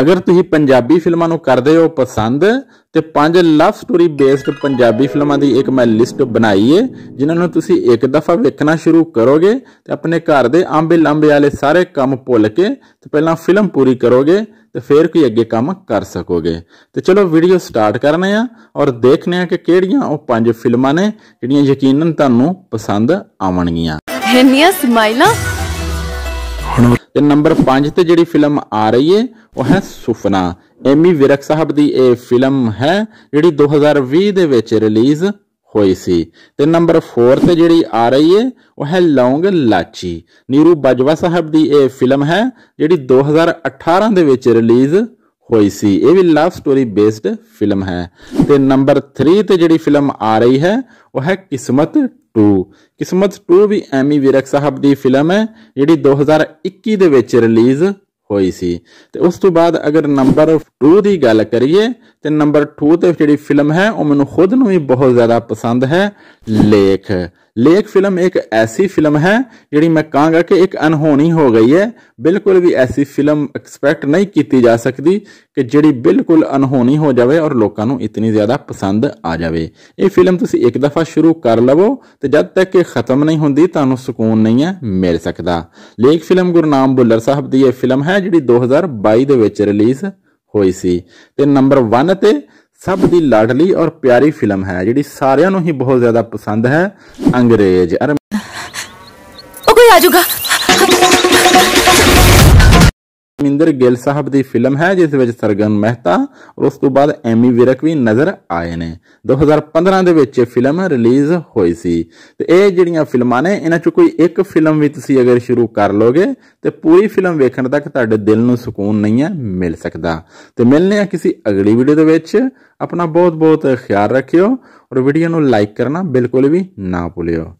ਅਗਰ ਤੁਸੀਂ ਪੰਜਾਬੀ ਫਿਲਮਾਂ ਨੂੰ ਕਰਦੇ ਹੋ ਪਸੰਦ ਤੇ ਪੰਜ ਲਵ ਸਟੋਰੀ ਬੇਸਡ ਪੰਜਾਬੀ ਫਿਲਮਾਂ ਦੀ ਇੱਕ ਮੈਂ ਲਿਸਟ ਬਣਾਈ ਏ ਜਿਨ੍ਹਾਂ ਨੂੰ ਤੁਸੀਂ ਇੱਕ ਦਫਾ ਵੇਖਣਾ ਸ਼ੁਰੂ ਕਰੋਗੇ ਤੇ ਆਪਣੇ ਘਰ ਦੇ ਆਂਬੇ ਲੰਬੇ ਵਾਲੇ ਸਾਰੇ ਕੰਮ ਭੁੱਲ ਕੇ ਤੇ ਪਹਿਲਾਂ ਫਿਲਮ ਪੂਰੀ ਕਰੋਗੇ ਤੇ ਫਿਰ ਕੋਈ ਅੱਗੇ ਕੰਮ ਕਰ ਸਕੋਗੇ ਤੇ ਚਲੋ ਵੀਡੀਓ ਸਟਾਰਟ ਕਰਨੇ ਆ ਔਰ ਦੇਖਨੇ ਆ ਕਿ ਕਿਹੜੀਆਂ ਉਹ ਪੰਜ ਫਿਲਮਾਂ ਨੇ ਜਿਹੜੀਆਂ ਯਕੀਨਨ ਤੁਹਾਨੂੰ ਪਸੰਦ ਆਉਣਗੀਆਂ ਹੈਨੀਆਂ ਸਮਾਈਲਾਂ ਤੇ ਨੰਬਰ 5 ਤੇ ਜਿਹੜੀ ਫਿਲਮ ਆ ਰਹੀ ਏ ਉਹ ਹੈ ਸੁਫਨਾ ਐਮੀ ਵਿਰਕ ਸਾਹਿਬ ਦੀ ਇਹ ਫਿਲਮ ਹੈ ਜਿਹੜੀ 2020 ਦੇ ਵਿੱਚ ਰਿਲੀਜ਼ ਹੋਈ ਸੀ ਤੇ ਨੰਬਰ 4 ਤੇ ਜਿਹੜੀ ਆ ਰਹੀ ਏ ਉਹ ਹੈ ਲੌਂਗ ਲਾਚੀ ਨੀਰੂ ਬਾਜਵਾ ਸਾਹਿਬ ਦੀ ਇਹ ਫਿਲਮ ਹੈ ਜਿਹੜੀ 2018 ਦੇ ਵਿੱਚ ਰਿਲੀਜ਼ ਹੋਈ ਸੀ ਇਹ ਵੀ ਲਵ ਸਟੋਰੀ ਬੇਸਡ ਫਿਲਮ ਹੈ ਤੇ ਨੰਬਰ 3 ਤੇ ਜਿਹੜੀ ਫਿਲਮ ਆ ਰਹੀ ਹੈ ਉਹ ਹੈ ਕਿਸਮਤ 2 ਕਿਸਮਤ 2 ਵੀ ਐਮੀ ਵਿਰਕ e. ਸਾਹਿਬ ਦੀ ਫਿਲਮ ਹੈ ਜਿਹੜੀ 2021 ਦੇ ਵਿੱਚ ਰਿਲੀਜ਼ ਹੋਈ ਸੀ ਤੇ ਉਸ ਤੋਂ ਬਾਅਦ ਅਗਰ ਨੰਬਰ 2 ਦੀ ਗੱਲ ਕਰੀਏ ਤੇ ਨੰਬਰ 2 ਤੇ ਜਿਹੜੀ ਫਿਲਮ ਹੈ ਉਹ ਮੈਨੂੰ ਖੁਦ ਨੂੰ ਵੀ ਬਹੁਤ ਜ਼ਿਆਦਾ ਪਸੰਦ ਹੈ ਲੇਖ ਲੇਖ ਫਿਲਮ ਇੱਕ ਐਸੀ ਫਿਲਮ ਹੈ ਜਿਹੜੀ ਮੈਂ ਕਹਾਂਗਾ ਕਿ ਇੱਕ ਅਨਹੋਣੀ ਹੋ ਗਈ ਹੈ ਬਿਲਕੁਲ ਵੀ ਐਸੀ ਫਿਲਮ ਐਕਸਪੈਕਟ ਨਹੀਂ ਕੀਤੀ ਜਾ ਸਕਦੀ ਕਿ ਜਿਹੜੀ ਬਿਲਕੁਲ ਅਨਹੋਣੀ ਹੋ ਜਾਵੇ ਔਰ ਲੋਕਾਂ ਨੂੰ ਇਤਨੀ ਜ਼ਿਆਦਾ ਪਸੰਦ ਆ ਜਾਵੇ ਇਹ ਫਿਲਮ ਤੁਸੀਂ ਇੱਕ ਦਫਾ ਸ਼ੁਰੂ ਕਰ ਲਵੋ ਤੇ ਜਦ ਤੱਕ ਇਹ ਖਤਮ ਨਹੀਂ ਹੁੰਦੀ ਤੁਹਾਨੂੰ ਸਕੂਨ ਨਹੀਂ ਹੈ ਮਿਲ ਸਕਦਾ ਲੇਖ ਫਿਲਮ ਗੁਰਨਾਮ ਬੁੱਲਰ ਸਾਹਿਬ ਦੀ ਇਹ ਫਿਲਮ ਹੈ ਜਿਹੜੀ 2022 ਦੇ ਵਿੱਚ ਰਿਲੀਜ਼ ਹੋਈ ਸੀ ਤੇ ਨੰਬਰ 1 ਤੇ ਸਭ ਦੀ ਲਾਡਲੀ ਔਰ ਪਿਆਰੀ ਫਿਲਮ ਹੈ ਜਿਹੜੀ ਸਾਰਿਆਂ ਨੂੰ ਹੀ ਬਹੁਤ ਜ਼ਿਆਦਾ ਪਸੰਦ ਹੈ ਅੰਗਰੇਜ਼ ਅਰ ਉਹ ਕੋਈ ਆ ਜਾਊਗਾ ਮਿੰਦਰ ਗਿੱਲ ਸਾਹਿਬ ਦੀ ਫਿਲਮ ਹੈ ਜਿਸ ਵਿੱਚ ਸਰਗਨ ਮਹਿਤਾ ਔਰ ਉਸ ਤੋਂ ਬਾਅਦ ਐਮੀ ਵਿਰਕ ਵੀ ਨਜ਼ਰ ਆਏ ਨੇ 2015 ਦੇ ਵਿੱਚ ਇਹ ਫਿਲਮ ਰਿਲੀਜ਼ ਹੋਈ ਸੀ ਤੇ ਇਹ ਜਿਹੜੀਆਂ ਫਿਲਮਾਂ ਨੇ ਇਹਨਾਂ ਚੋਂ ਕੋਈ ਇੱਕ ਫਿਲਮ ਵੀ ਤੁਸੀਂ ਅਗਰ ਸ਼ੁਰੂ ਕਰ ਲੋਗੇ ਤੇ ਪੂਰੀ ਫਿਲਮ ਵੇਖਣ ਤੱਕ ਤੁਹਾਡੇ ਦਿਲ ਨੂੰ ਸਕੂਨ ਨਹੀਂ ਹੈ ਮਿਲ ਸਕਦਾ ਤੇ ਮਿਲਨੇ ਆ ਕਿਸੇ ਅਗਲੀ ਵੀਡੀਓ ਦੇ ਵਿੱਚ ਆਪਣਾ ਬਹੁਤ ਬਹੁਤ ਖਿਆਲ ਰੱਖਿਓ ਔਰ ਵੀਡੀਓ ਨੂੰ ਲਾਈਕ ਕਰਨਾ ਬਿਲਕੁਲ ਵੀ ਨਾ ਭੁੱਲਿਓ